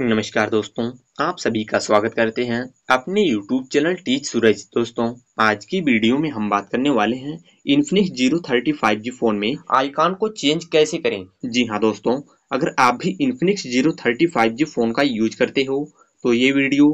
नमस्कार दोस्तों आप सभी का स्वागत करते हैं अपने YouTube चैनल टीच सूरज दोस्तों आज की वीडियो में हम बात करने वाले हैं Infinix zero thirty five G phone में आइकॉन को चेंज कैसे करें जी हाँ दोस्तों अगर आप भी Infinix zero thirty five G phone का यूज करते हो तो ये वीडियो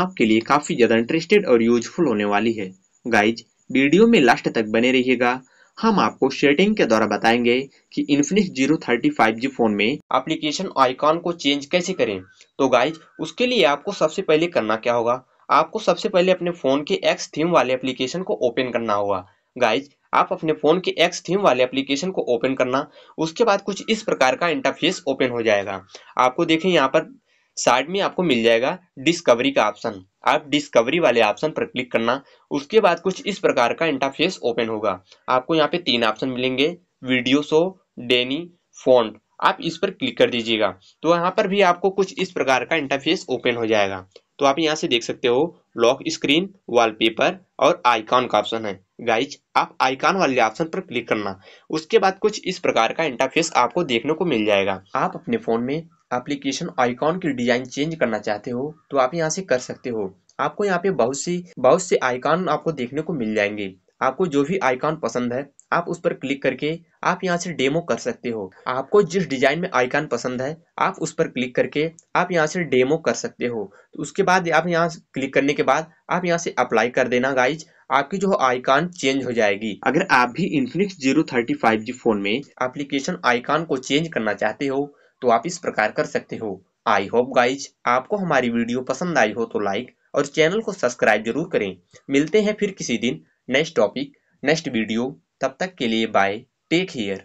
आपके लिए काफी ज्यादा इंटरेस्टेड और यूजफुल होने वाली है गाइज वीडियो में लास्ट तक बने रहिएगा हम आपको शेडिंग के द्वारा बताएंगे कि Infinix zero thirty five G phone में एप्लीकेशन आइकॉन को चेंज कैसे करें तो गाइज उसके लिए आपको सबसे पहले करना क्या होगा आपको सबसे पहले अपने फ़ोन के एक्स थीम वाले एप्लीकेशन को ओपन करना होगा गाइज आप अपने फ़ोन के एक्स थीम वाले एप्लीकेशन को ओपन करना उसके बाद कुछ इस प्रकार का इंटरफेस ओपन हो जाएगा आपको देखें यहाँ पर साइड में आपको मिल जाएगा डिस्कवरी का ऑप्शन आप डिस्कवरी वाले ऑप्शन पर क्लिक करना उसके बाद कुछ इस प्रकार का इंटरफेस ओपन होगा आपको यहाँ पे तीन ऑप्शन मिलेंगे वीडियो शो डेनी फॉन्ट आप इस पर क्लिक कर दीजिएगा तो यहाँ पर भी आपको कुछ इस प्रकार का इंटरफेस ओपन हो जाएगा तो आप यहाँ से देख सकते हो लॉक स्क्रीन वॉलपेपर और आइकॉन का ऑप्शन है गाइज आप आइकॉन वाले ऑप्शन पर क्लिक करना उसके बाद कुछ इस प्रकार का इंटरफेस आपको देखने को मिल जाएगा आप अपने फोन में एप्लीकेशन आइकॉन की डिज़ाइन चेंज करना चाहते हो तो आप यहाँ से कर सकते हो आपको यहाँ पे बहुत सी बहुत से आइकॉन आपको देखने को मिल जाएंगे आपको जो भी आइकॉन पसंद है आप उस पर क्लिक करके आप यहाँ से डेमो कर सकते हो आपको जिस डिजाइन में आइकॉन पसंद है आप उस पर क्लिक करके आप यहाँ से डेमो कर सकते हो तो उसके बाद आप यहाँ क्लिक करने के बाद आप यहाँ से अप्लाई कर देना गाइज आपकी जो आइकॉन चेंज हो जाएगी अगर आप भी Infinix zero thirty five G phone में एप्लीकेशन आइकॉन को चेंज करना चाहते हो तो आप इस प्रकार कर सकते हो आई होप गाइज आपको हमारी वीडियो पसंद आई हो तो लाइक और चैनल को सब्सक्राइब जरूर करें मिलते हैं फिर किसी दिन नेक्स्ट टॉपिक नेक्स्ट वीडियो तब तक के लिए बाय टेक हेयर